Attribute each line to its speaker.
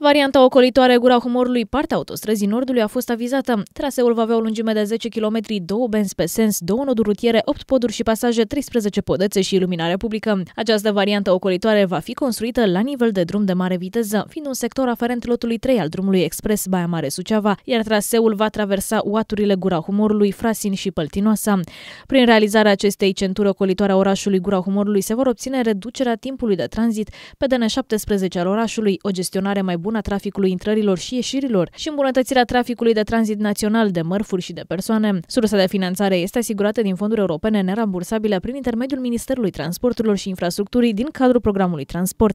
Speaker 1: Varianta ocolitoare Gura Humorului, partea autostrăzii Nordului, a fost avizată. Traseul va avea o lungime de 10 km, două benzi pe sens, două noduri rutiere, 8 poduri și pasaje, 13 podețe și iluminare publică. Această variantă ocolitoare va fi construită la nivel de drum de mare viteză, fiind un sector aferent lotului 3 al drumului expres Baia Mare-Suceava, iar traseul va traversa uaturile Gura Humorului, Frasin și Păltinoasa. Prin realizarea acestei centuri ocolitoare a orașului Gura Humorului se vor obține reducerea timpului de tranzit pe DN17 al orașului, o gestionare mai bună bună a traficului intrărilor și ieșirilor și îmbunătățirea traficului de tranzit național de mărfuri și de persoane. Sursa de finanțare este asigurată din fonduri europene nerambursabile prin intermediul Ministerului Transporturilor și Infrastructurii din cadrul programului Transport.